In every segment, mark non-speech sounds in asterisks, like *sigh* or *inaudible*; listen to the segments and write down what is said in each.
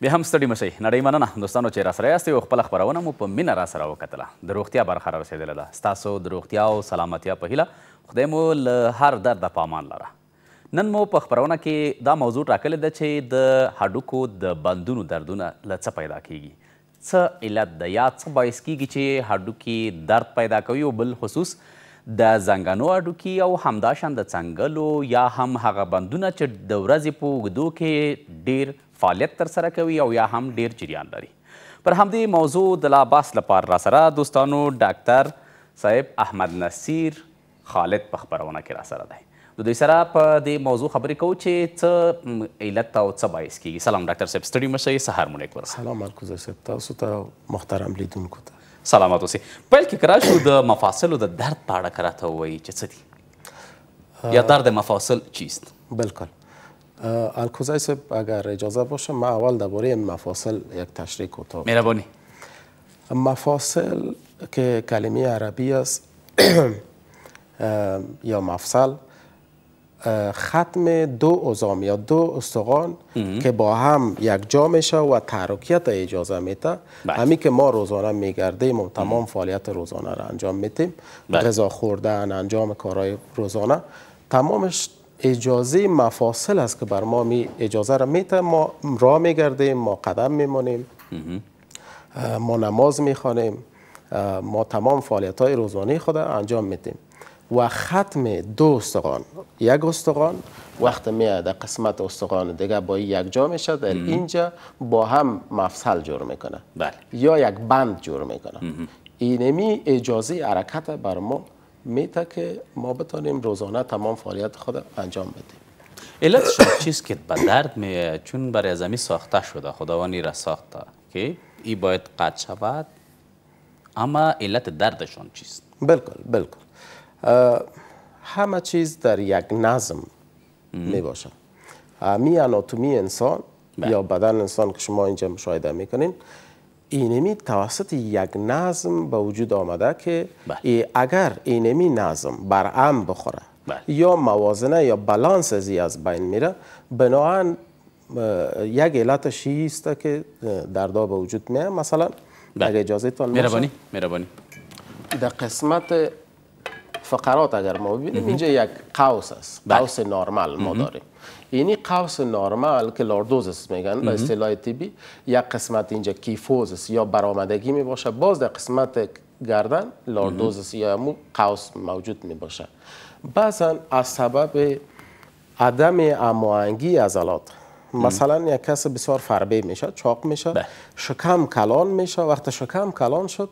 بیا هم ستړي مشئ نړۍ مننه دوستانو چې راسره یاستئ او خپله خپرونه مو په مینه راسره وکتله د روغتیا برخه رارسېدلې ده ستاسو د روغتیا او سلامتیا په هیله خدای مو له هر درده په امان لره نن مو په خپرونه کې دا موضوع ټاکلې ده چې د هډوکو د بندونو دردونه له څه پیدا کیږي څه علت ده یا څه باعث کیږي چې هډوکي درد پیدا کوي او بل خصوص د زنګنو اډوکی او همداشان د څنګلو یا هم هغه بندونه چې د ورځې په اوږدو کې ډیر فعالیت ترسره کوي او یا هم ډیر جریان لري پر همدې موضوع د لا بحث لپاره را سره دوستانو ډاکټر صاحب احمد نصیر خالد په خبرونه کې را سره دی د دوی سره په دې موضوع خبرې کوو چې څه علت او څه باعث کیږي سلام ډاکټر صاحب ستړي مشه سهار مو نیک ورسه سلام مرکز صاحب تاسو ته محترم لیدونکو ته سلامات اوسئ پیل کې کرا شو د مفاصلو د درد په اړه که راته ووایي چې څه دي یا درد مفاصل چیست بلکل الکوزای اگر اجازه باشه من اول درباره مفاصل یک تشریح کوتاه مهربانی مفاصل که کلمه عربی است *clears throat* یا مفصل ختم دو عظام یا دو استخوان که با هم یک جا میشه و تحرکیت اجازه میته بله. همین که ما روزانه میگردیم و تمام فعالیت روزانه را انجام میتیم بله. غذا خوردن انجام کارهای روزانه تمامش اجازه مفاصل است که بر ما اجازه را میته ما را میگردیم ما قدم میمانیم ما نماز میخوانیم ما تمام فعالیت های روزانه خود انجام میدیم و ختم دو استقان یک استقان وقت میاد قسمت استقان دیگه با یک جا میشه در اینجا با هم مفصل جور میکنه بله. یا یک بند جور میکنه اینمی اجازه حرکت بر ما میته که ما بتانیم روزانه تمام فعالیت خود انجام بدیم علت چیست که به درد می چون برای زمین ساخته شده خداوانی را ساخته که ای باید قد شود اما علت دردشان چیست بالکل بالکل همه چیز در یک نظم می باشه می اناتومی انسان بله. یا بدن انسان که شما اینجا مشاهده میکنین اینمی توسط یک نظم به وجود آمده که بله. اگر اینمی نظم ام بخوره بله. یا موازنه یا بالانس ازی از بین میره بناهن یک علت شیعی است که در دا به وجود میه مثلا بله. اگر اجازه تان در قسمت فقرات اگر ما ببینیم اینجا یک قوس است بله. قوس نرمال ما داریم یعنی قوس نرمال که لاردوز است میگن به اصطلاح طبی یک قسمت اینجا کیفوز است یا برآمدگی می باشه باز در قسمت گردن لاردوز است یا مو قوس موجود می باشه بعضا از سبب عدم از الات مثلا یک کس بسیار فربه میشه چاق میشه بله. شکم کلان میشه وقتی شکم کلان شد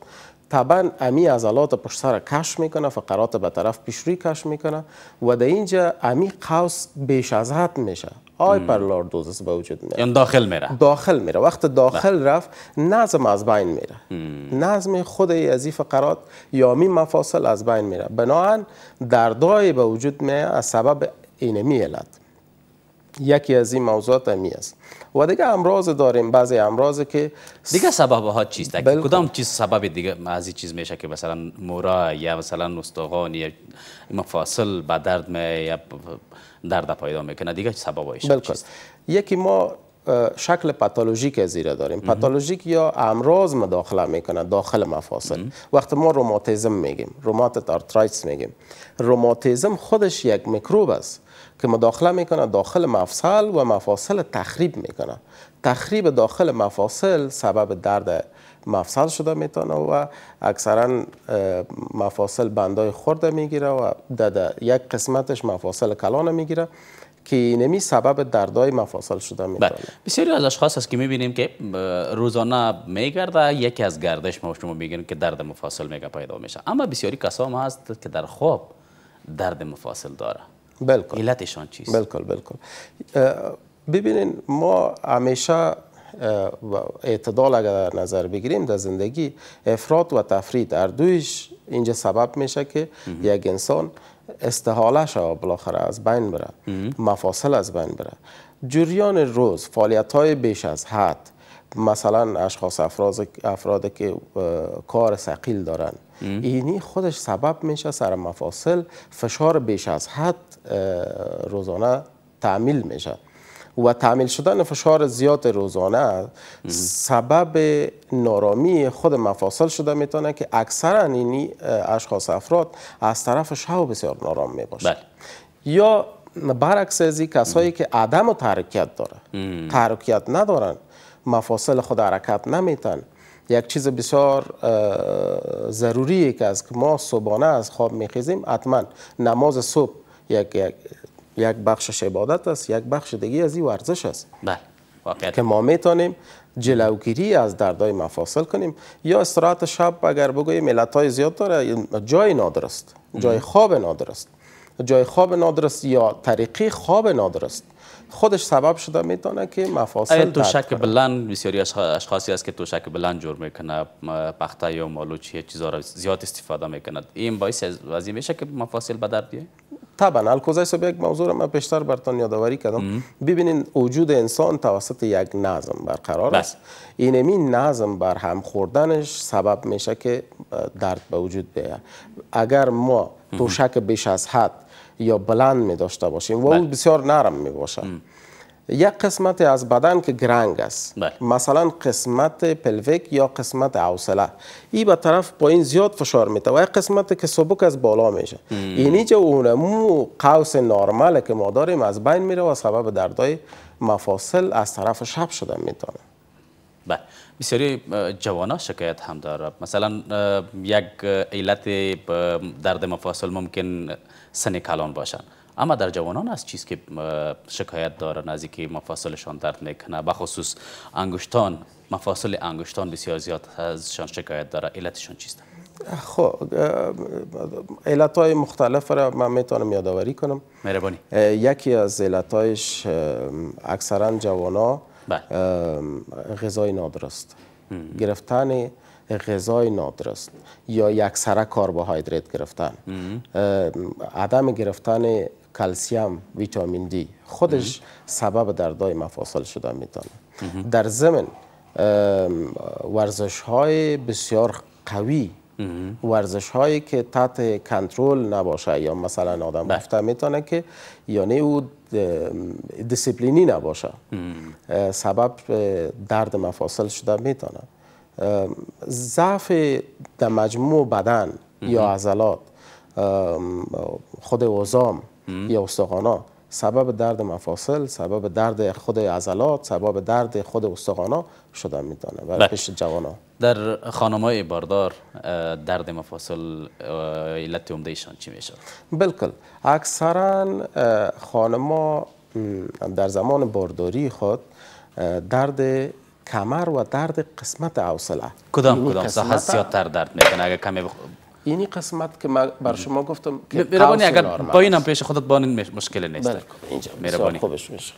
طبعا امی عضلات پشت سر کش میکنه فقرات به طرف پیشروی کش میکنه و در اینجا امی قوس بیش از حد میشه هایپرلاردوزس به وجود میاد یعنی داخل میره داخل میره وقت داخل بله. رفت نظم از بین میره نظم خود از فقرات یا می مفاصل از بین میره بناهن دردای به وجود میاد از سبب اینمی علت یکی از این موضوعات همی است و دیگه امراض داریم بعضی امراض که دیگه سبب ها چیست کدام چیز سبب دیگه از این چیز میشه که مثلا مورا یا مثلا استخوان یا مفاصل با درد می یا درد پیدا میکنه دیگه سبب یکی ما شکل پاتولوژیک زیره داریم پاتولوژیک یا امراض مداخله میکنه داخل مفاصل وقتی ما روماتیزم میگیم روماتت آرترایتس میگیم روماتیزم خودش یک میکروب است که مداخله میکنه داخل مفصل و مفاصل تخریب میکنه تخریب داخل مفاصل سبب درد مفصل شده میتونه و اکثرا مفاصل بندای خورده میگیره و داده یک قسمتش مفاصل کلانه میگیره که نمی سبب دردای مفاصل شده بله. میتونه بسیاری از اشخاص هست که میبینیم که روزانه میگرده یکی از گردش ما شما میگین که درد مفاصل میگه پیدا میشه اما بسیاری کسام هست که در خواب درد مفاصل داره بلکل علتشان چیست بلکل بلکل ببینین ما همیشه اعتدال اگر در نظر بگیریم در زندگی افراد و تفرید در دویش اینجا سبب میشه که یک انسان استحاله شد بالاخره از بین بره مفاصل از بین بره جریان روز فعالیت های بیش از حد مثلا اشخاص افراد, افراد که کار سقیل دارن اینی خودش سبب میشه سر مفاصل فشار بیش از حد روزانه تعمیل میشه و تعمیل شدن فشار زیاد روزانه سبب نارامی خود مفاصل شده میتونه که اکثرا این اشخاص افراد از طرف شو بسیار نارام میباشه بله. یا برعکس از کسایی که عدم و تحرکیت داره تحرکیت ندارن مفاصل خود حرکت نمیتن یک چیز بسیار ضروری که از ما صبحانه از خواب میخیزیم حتما نماز صبح یک, یک, یک بخشش عبادت است یک بخش دیگه از این ورزش است بله که ما میتونیم جلوگیری از دردای مفاصل کنیم یا استراحت شب اگر بگویی ملت های زیاد داره جای نادرست جای خواب نادرست جای خواب نادرست یا طریقی خواب نادرست خودش سبب شده میتونه که مفاصل توشک بلند بسیاری اشخاصی است که توشک بلند جور میکنه پخته یا مالو چیه چیزا را زیاد استفاده میکنه این باعث از میشه که مفاصل به درد طبعا الکوزای به یک موضوع را من پیشتر برتان یادآوری کردم ببینین وجود انسان توسط یک نظم برقرار بله. است این نظم بر هم خوردنش سبب میشه که درد به وجود بیاد اگر ما توشک بیش از حد یا بلند می داشته باشیم و او بله. بسیار نرم می یک قسمت از بدن که گرنگ است بله. مثلا قسمت پلویک یا قسمت اوصله این به طرف پایین زیاد فشار میده و یک قسمت که سبک از بالا میشه اینی اون اونمو قوس نارمل که ما داریم از بین میره و سبب دردای مفاصل از طرف شب شده میتونه بله بسیاری جوانا شکایت هم داره مثلا یک علت درد مفاصل ممکن سن کلان باشن اما در جوانان از چیز که شکایت دارن از اینکه مفاصلشان درد میکنه خصوص انگشتان مفاصل انگشتان بسیار زیاد ازشان شکایت داره علتشان چیست خب علت های مختلف را من میتونم یادآوری کنم مهربانی یکی از علت هایش اکثرا جوانا غذای نادرست گرفتن غذای نادرست یا یک سره کربوهیدرات گرفتن عدم گرفتن کلسیم ویتامین دی خودش سبب دردای مفاصل شده میتونه در ضمن ورزش های بسیار قوی ورزش هایی که تحت کنترل نباشه یا مثلا آدم بله. گفته میتونه که یعنی او دیسیپلینی نباشه سبب درد مفاصل شده میتونه ضعف در مجموع بدن یا عضلات خود وزام یا استخوانا سبب درد مفاصل سبب درد خود عضلات سبب درد خود استخوانا شده میدانه برای بله. پیش جوانا در خانمای باردار درد مفاصل علت اومده ایشان چی میشه بالکل اکثرا خانما در زمان بارداری خود درد کمر و درد قسمت اوصله کدام یعنی کدام ساحه زیادتر درد میکنه اگر کمی اینی قسمت که ما بر شما گفتم که اگر اگر اینم پیش خودت بانین مشکل نیست بله خب، اینجا مهربانی خوبش میشه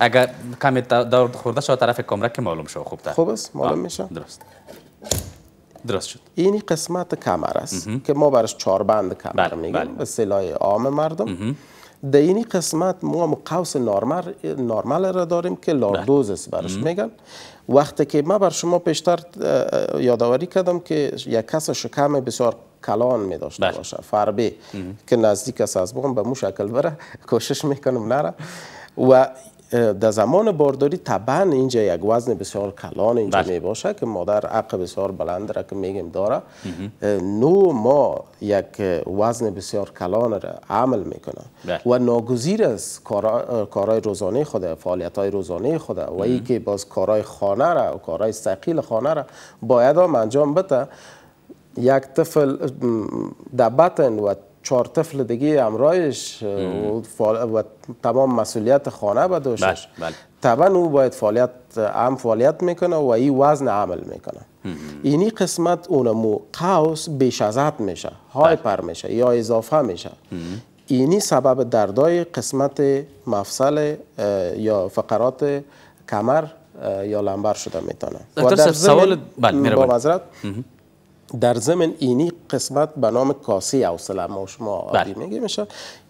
اگر کمی دور خورده شد طرف کمره که معلوم شد خوبه. خوب است معلوم میشه درست درست شد این قسمت کمر است که ما برش چهار بند کمر بله، میگیم بله. به بله. عام مردم در این قسمت ما قوس نارمل, نارمل را داریم که لاردوز بله. است برش میگن وقتی که ما بر شما پیشتر یادواری کردم که یک کس شکم بسیار کلان می داشته بله. باشه فربه که نزدیک است از بغم به مو شکل بره *laughs* کوشش میکنم نره و در زمان بارداری طبعا اینجا یک وزن بسیار کلان اینجا بله. می باشه که مادر عق بسیار بلند را که میگیم داره نو ما یک وزن بسیار کلان را عمل میکنه بله. و ناگزیر است کارای روزانه خود فعالیت های روزانه خود و ای که باز کارای خانه را و کارای سقیل خانه را باید هم انجام بده یک طفل در و چهار طفل دیگه امرایش و, تمام مسئولیت خانه به بله، توان بله. طبعا او باید فعالیت هم فعالیت میکنه و این وزن عمل میکنه اینی قسمت اونمو قوس بیش از حد میشه هایپر میشه یا اضافه میشه اینی سبب دردای قسمت مفصل یا فقرات کمر یا لمبر شده میتونه دکتر سوال بله میره در ضمن اینی قسمت به نام کاسی اوصله ما شما بله. میگه میشه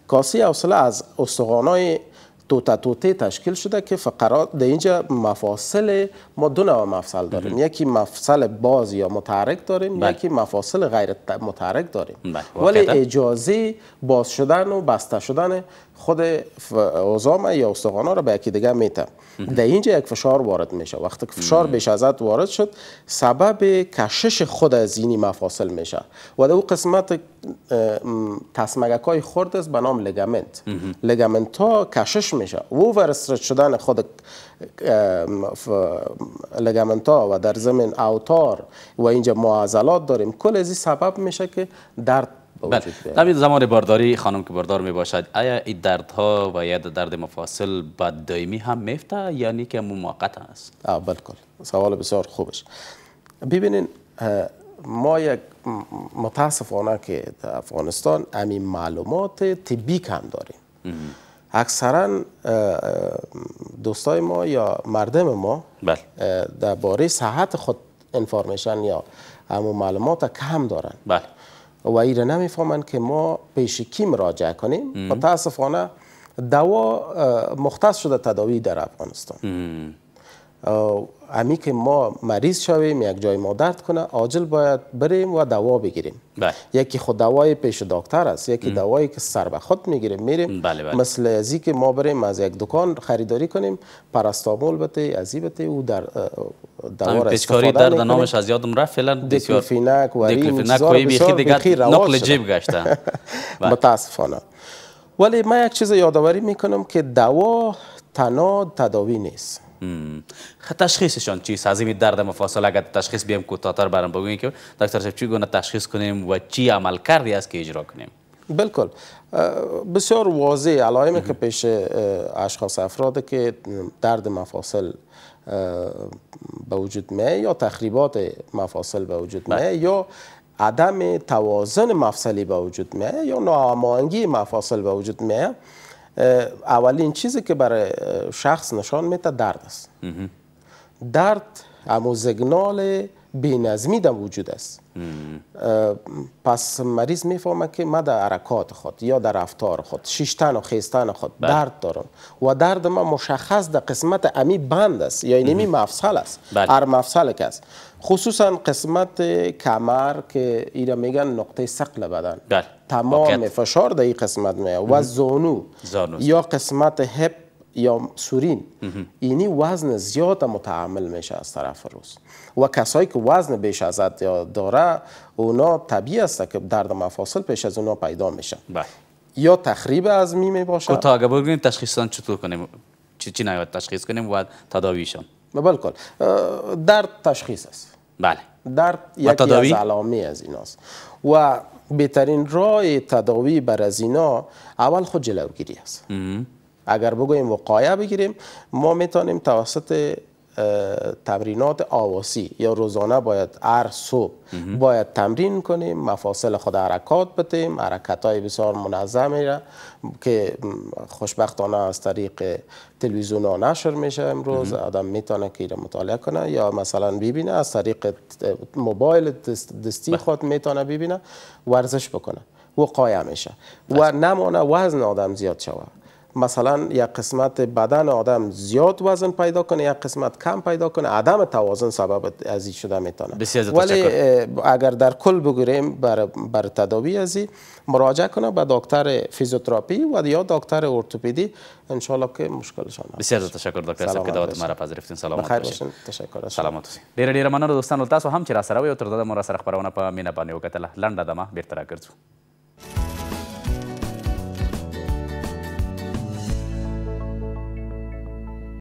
کاسی اوصله از استخوانای توتا توته تشکیل شده که فقرات در اینجا مفاصل ما دو نوع مفصل داریم یکی مفصل باز یا متحرک داریم بله. یکی مفاصل غیر متحرک داریم بله. ولی اجازه باز شدن و بسته شدن خود عظام یا ها را به یکی دیگه میته در اینجا یک فشار وارد میشه وقتی که فشار بیش از وارد شد سبب کشش خود از اینی مفاصل میشه و در قسمت تسمگک های خرد است به نام لگمنت لگمنت ها کشش میشه و استرچ شدن خود لگمنت ها و در زمین اوتار و اینجا معضلات داریم کل از این سبب میشه که درد بله زمان بارداری خانم که باردار می باشد آیا این دردها و یا درد مفاصل بد دائمی هم میفته یعنی که موقت است بالکل سوال بسیار خوبش ببینین ما یک متاسفانه که در افغانستان همین معلومات طبی کم داریم اکثرا دوستای ما یا مردم ما بله. در باره صحت خود انفارمیشن یا همون معلومات کم دارن بله. و ایره نمیفهمن که ما پیش کی مراجعه کنیم متاسفانه دوا مختص شده تداوی در افغانستان امی که ما مریض شویم یک جای ما درد کنه آجل باید بریم و دوا بگیریم بله. یکی خود دوای پیش دکتر است یکی دوایی که سر به خود میگیریم میریم بله بله. مثل ازی که ما بریم از یک دکان خریداری کنیم پاراستامول بته ازی بته او در دوا را استفاده درد نامش از یادم رفت فعلا بسیار دکلفینک وری بسیار نقل جیب گشت *laughs* بله. متاسفانه ولی من یک چیز یادآوری میکنم که دوا تنها تداوی نیست تشخیصشان خب، چیست از این درد مفاصل اگر تشخیص بیم کوتاه‌تر برام بگویید که دکتر صاحب گونه تشخیص کنیم و چی عمل کردی است که اجرا کنیم بالکل بسیار واضح علائم که پیش اشخاص افراد که درد مفاصل به وجود می یا تخریبات مفاصل به وجود بله. می یا عدم توازن مفصلی به وجود می یا ناهماهنگی مفاصل به وجود می اولین چیزی که برای شخص نشان میده درد است درد اما زگنال بینظمی در وجود است پس مریض میفهمه که ما در حرکات خود یا در رفتار خود شیشتن و خیستن خود بله. درد دارم و درد ما مشخص در قسمت امی بند است یا یعنی نمی مفصل است بله. هر مفصل که است خصوصا قسمت کمر که ایره میگن نقطه سقل بدن بله. تمام فشار در این قسمت میاد و زانو یا قسمت هپ یا سورین اینی وزن زیاد متعامل میشه از طرف روز و کسایی که وزن بیش از حد داره اونا طبیعی است که درد مفاصل پیش از اونا پیدا میشه بله. یا تخریب از می می باشه تا اگه بگیم تشخیصان چطور کنیم چی چی تشخیص کنیم و تداویشان بالکل درد تشخیص است بله درد یکی از علامه از ایناست و بهترین راه تداوی بر از اینا اول خود جلوگیری است اگر بگویم وقایه بگیریم ما میتونیم توسط تمرینات آواسی یا روزانه باید هر صبح باید تمرین کنیم مفاصل خود حرکات بتیم حرکت های بسیار منظم که خوشبختانه از طریق تلویزیون ها نشر میشه امروز آدم میتونه که مطالعه کنه یا مثلا ببینه از طریق موبایل دستی بله. خود میتونه ببینه ورزش بکنه وقایه میشه و بله. نمانه وزن آدم زیاد شود مثلا یک قسمت بدن آدم زیاد وزن پیدا کنه یا قسمت کم پیدا کنه عدم توازن سبب از این شده میتونه ولی اگر در کل بگیریم بر, بر تداوی از مراجعه کنه به دکتر فیزیوتراپی و یا دکتر ارتوپدی ان که مشکلشان بسیار تشکر دکتر صاحب که دعوت ما را پذیرفتین سلامت باشین تشکر سلامت اوسئ ډیر ډیر مننه دوستانو تاسو هم چې را سره وي او تر سره خبرونه په مینه باندې وکتله لنډه دمه بیرته راګرځو